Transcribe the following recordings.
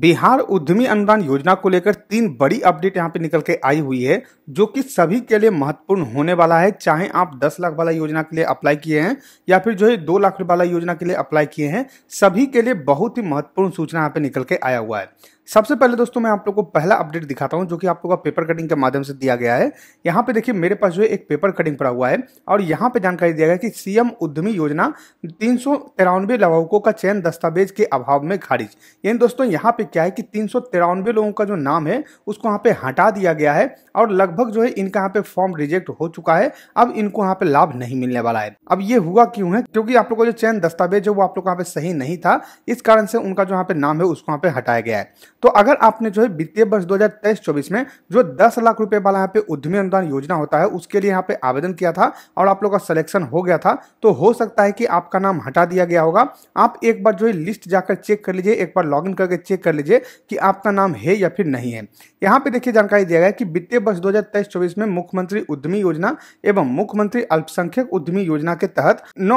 बिहार उद्यमी अनुदान योजना को लेकर तीन बड़ी अपडेट यहाँ पे निकल के आई हुई है जो कि सभी के लिए महत्वपूर्ण होने वाला है चाहे आप 10 लाख वाला योजना के लिए अप्लाई किए हैं या फिर जो है दो लाख वाला योजना के लिए अप्लाई किए हैं सभी के लिए बहुत ही महत्वपूर्ण सूचना यहाँ पे निकल के आया हुआ है सबसे पहले दोस्तों मैं आप लोग को पहला अपडेट दिखाता हूँ जो कि आप लोगों का पेपर कटिंग के माध्यम से दिया गया है यहाँ पे देखिए मेरे पास जो है एक पेपर कटिंग पड़ा हुआ है और यहाँ पे जानकारी दिया गया कि सीएम उद्यमी योजना तीन सौ तिरानवे लाभुकों का चयन दस्तावेज के अभाव में खारिज यानी दोस्तों यहाँ पे क्या है कि तीन लोगों का जो नाम है उसको यहाँ पे हटा दिया गया है और लगभग जो है इनका यहाँ पे फॉर्म रिजेक्ट हो चुका है अब इनको यहाँ पे लाभ नहीं मिलने वाला है अब ये हुआ क्यों है क्योंकि आप लोग का जो चयन दस्तावेज है वो आप लोग यहाँ पे सही नहीं था इस कारण से उनका जो यहाँ पे नाम है उसको यहाँ पे हटाया गया है तो अगर आपने जो है वित्तीय वर्ष 2023-24 में जो 10 लाख रुपए वाला यहाँ पे उद्यमी अनुदान योजना होता है उसके लिए यहाँ पे आवेदन किया था और आप लोग का सिलेक्शन हो गया था तो हो सकता है कि आपका नाम हटा दिया गया होगा आप एक बार जो है लिस्ट जाकर चेक कर लीजिए एक बार लॉग करके चेक कर लीजिए कि आपका नाम है या फिर नहीं है यहाँ पे देखिए जानकारी दिया गया कि वित्तीय वर्ष दो हजार में मुख्यमंत्री उद्यमी योजना एवं मुख्यमंत्री अल्पसंख्यक उद्यमी योजना के तहत नौ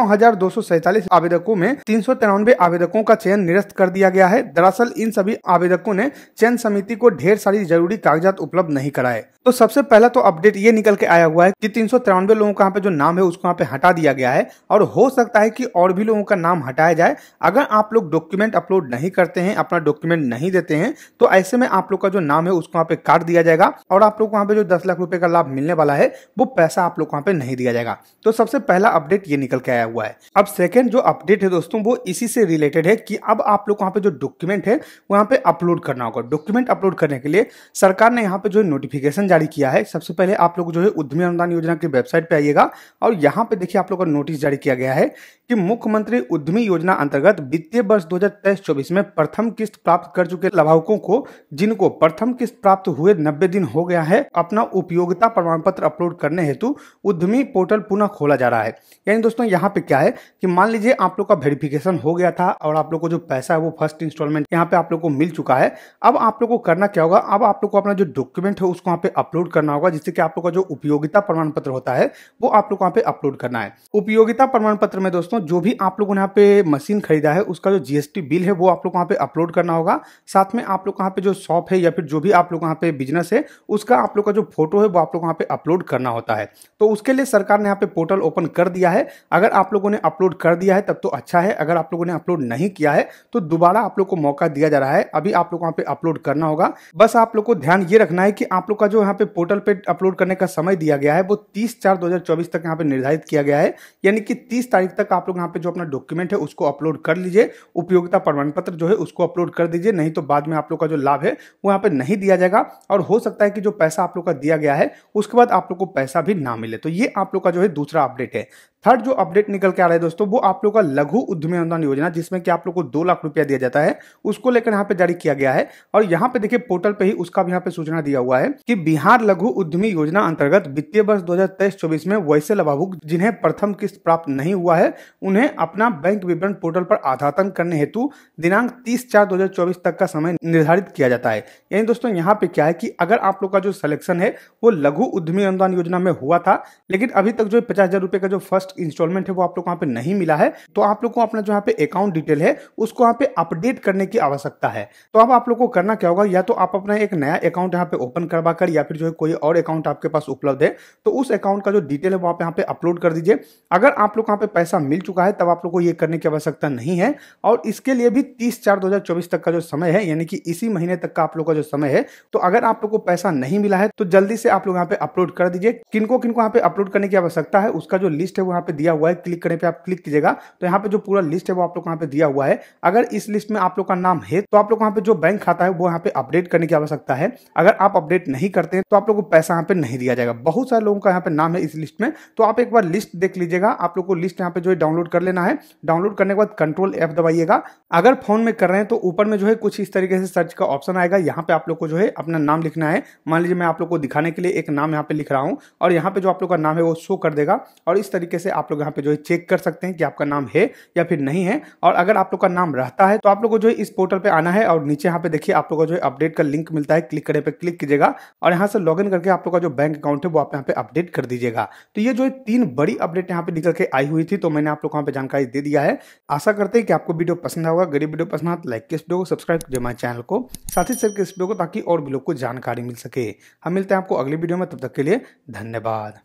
आवेदकों में तीन आवेदकों का चयन निरस्त कर दिया गया है दरअसल इन सभी आवेदकों लोगों ने चयन समिति को ढेर सारी जरूरी कागजात उपलब्ध नहीं कराए तो सबसे पहला तो अपडेट ये निकल के आया हुआ है कि तीन सौ लोगों का यहाँ पे जो नाम है उसको यहाँ पे हटा दिया गया है और हो सकता है कि और भी लोगों का नाम हटाया जाए अगर आप लोग डॉक्यूमेंट अपलोड नहीं करते हैं अपना डॉक्यूमेंट नहीं देते हैं तो ऐसे में आप लोग का जो नाम है उसको यहाँ पे काट दिया जाएगा और आप लोग वहाँ पे जो दस लाख रुपए का लाभ मिलने वाला है वो पैसा आप लोग वहाँ पे नहीं दिया जाएगा तो सबसे पहला अपडेट ये निकल के आया हुआ है अब सेकेंड जो अपडेट है दोस्तों वो इसी से रिलेटेड है कि अब आप लोग वहाँ पे जो डॉक्यूमेंट है वहाँ पे अपलोड अपलोड करना होगा डॉक्यूमेंट अपलोड करने के लिए सरकार ने यहाँ पे जो है नोटिफिकेशन जारी किया है सबसे पहले आप लोग जो है उद्यमी अनुदान योजना की वेबसाइट पे आइएगा और यहाँ पे देखिए आप लोग का नोटिस जारी किया गया है कि मुख्यमंत्री उद्यमी योजना अंतर्गत वित्तीय वर्ष दो हजार में प्रथम किस्त प्राप्त कर चुके लाभार्थों को जिनको प्रथम किस्त प्राप्त हुए नब्बे दिन हो गया है अपना उपयोगिता प्रमाण पत्र अपलोड करने हेतु उद्यमी पोर्टल पुनः खोला जा रहा है यानी दोस्तों यहाँ पे क्या है कि मान लीजिए आप लोग का वेरिफिकेशन हो गया था और आप लोग को जो पैसा है वो फर्स्ट इंस्टॉलमेंट यहाँ पे आप लोग को मिल चुका है अब आप लोग को करना क्या होगा अब आप लोग को अपना जो डॉक्यूमेंट है उसको वहाँ पे अपलोड करना होगा जिससे कि आप लोग का जो उपयोगिता प्रमाण पत्र होता है वो आप लोग वहाँ पे अपलोड करना है उपयोगिता प्रमाण पत्र में दोस्तों जो भी आप लोगों ने यहाँ पे मशीन खरीदा है उसका जो जीएसटी बिल है वो आप लोग वहाँ पे अपलोड करना होगा साथ में आप लोग वहाँ पे जो शॉप है या फिर जो भी आप लोग वहाँ पे बिजनेस है उसका आप लोग का जो फोटो है वो आप लोग वहाँ पे अपलोड करना होता है तो उसके लिए सरकार ने यहाँ पे पोर्टल ओपन कर दिया है अगर आप लोगों ने अपलोड कर दिया है तब तो अच्छा है अगर आप लोगों ने अपलोड नहीं किया है तो दोबारा आप लोग को मौका दिया जा रहा है अभी आप लोग लोग वहाँ पे अपलोड करना होगा बस आप लोग को ध्यान ये रखना है कि आप लोग का जो यहाँ पे पोर्टल पे अपलोड करने का समय दिया गया है वो तीस चार दो तक यहाँ पे निर्धारित किया गया है यानी कि तीस तारीख तक आप लोग यहाँ पे जो अपना डॉक्यूमेंट है उसको अपलोड कर लीजिए उपयोगिता प्रमाण पत्र जो है उसको अपलोड कर दीजिए नहीं तो बाद में आप लोग का जो लाभ है वो यहाँ पे नहीं दिया जाएगा और हो सकता है कि जो पैसा आप लोग का दिया गया है उसके बाद आप लोग को पैसा भी ना मिले तो ये आप लोग का जो है दूसरा अपडेट है थर्ड जो अपडेट निकल के आ रहा है दोस्तों वो आप लोग का लघु उद्यमी अनुदान योजना जिसमें कि आप लोग को दो लाख रुपया दिया जाता है उसको लेकर यहाँ पे जारी किया गया गया है और यहाँ पे देखिए पोर्टल पे ही उसका भी यहाँ पे सूचना दिया हुआ है कि बिहार लघु उद्यमी योजना अंतर्गत वित्तीय वर्ष दो हजार में वैसे लाभुक जिन्हें प्रथम किस्त प्राप्त नहीं हुआ है उन्हें अपना बैंक विवरण पोर्टल पर आधातन करने हेतु दिनांक तीस चार दो तक का समय निर्धारित किया जाता है यानी दोस्तों यहाँ पे क्या है की अगर आप लोग का जो सिलेक्शन है वो लघु उद्यमी अनुदान योजना में हुआ था लेकिन अभी तक जो पचास हजार रुपए का जो फर्स्ट इंस्टॉलमेंट है वो आप लोग यहाँ पे नहीं मिला है तो आप लोग को अपना जो यहाँ पे अकाउंट डिटेल है उसको यहाँ पे अपडेट करने की आवश्यकता है तो आप आप लोग को करना क्या होगा या तो आप अपना एक नया अकाउंट यहाँ पे ओपन करवा कर या फिर जो है कोई और अकाउंट आपके पास उपलब्ध है तो उस अकाउंट का जो डिटेल है वो आप यहाँ पे अपलोड कर दीजिए अगर आप लोग यहाँ पे पैसा मिल चुका है तब आप लोग को ये करने की आवश्यकता नहीं है और इसके लिए भी तीस चार दो तक का जो समय है यानी कि इसी महीने तक का आप लोग का जो समय है तो अगर आप लोग को पैसा नहीं मिला है तो जल्दी से आप लोग यहाँ पे अपलोड कर दीजिए किनको किनको यहाँ पे अपलोड करने की आवश्यकता है उसका जो लिस्ट है वो यहाँ पे दिया हुआ है क्लिक करने पर आप क्लिक कीजिएगा तो यहाँ पे जो पूरा लिस्ट है वो आप लोग यहाँ पे दिया हुआ है अगर इस लिस्ट में आप लोग का नाम है तो आप लोग यहाँ पे जो बैंक खाता है वो यहाँ पे अपडेट करने की आवश्यकता है अगर आप अपडेट नहीं करते हैं तो आप लोग को पैसा यहाँ पे नहीं दिया जाएगा बहुत सारे लोगों का यहाँ पे नाम है इस लिस्ट में तो आप एक बार लिस्ट देख लीजिएगा आप लोग को लिस्ट यहाँ पे जो है डाउनलोड कर लेना है डाउनलोड करने के बाद कंट्रोल एप दबाइएगा अगर फोन में कर रहे हैं तो ऊपर में जो है कुछ इस तरीके से सर्च का ऑप्शन आएगा यहाँ पे आप लोग को जो है अपना नाम लिखना है मान लीजिए मैं आप लोग को दिखाने के लिए एक नाम यहाँ पे लिख रहा हूँ और यहाँ पे जो आप लोग का नाम है वो शो कर देगा और इस तरीके से आप लोग यहाँ पे जो है चेक कर सकते हैं कि आपका नाम है या फिर नहीं है और अगर आप लोग का नाम रहता है तो आप लोग को जो है इस पोर्टल पर आना है और नीचे यहाँ पे देखिए आप लोग का जो है अपडेट का लिंक मिलता है क्लिक करने पे क्लिक कीजिएगा और यहाँ से लॉगिन करके आप लोग का जो बैंक अकाउंट है वो आप यहाँ पे अपडेट कर दीजिएगा तो ये जो है तीन बड़ी अपडेट यहाँ पे निकल के आई हुई थी तो मैंने आप लोग को यहाँ पे जानकारी दे दिया है आशा करते हैं कि आपको वीडियो पसंद होगा गरीब वीडियो पसंद आए तो लाइक किस वीडियो को सब्सक्राइब कीजिए हमारे चैनल को साथ ही शेयर किस वीडियो को ताकि और भी लोग को जानकारी मिल सके हम मिलते हैं आपको अगले वीडियो में तब तक के लिए धन्यवाद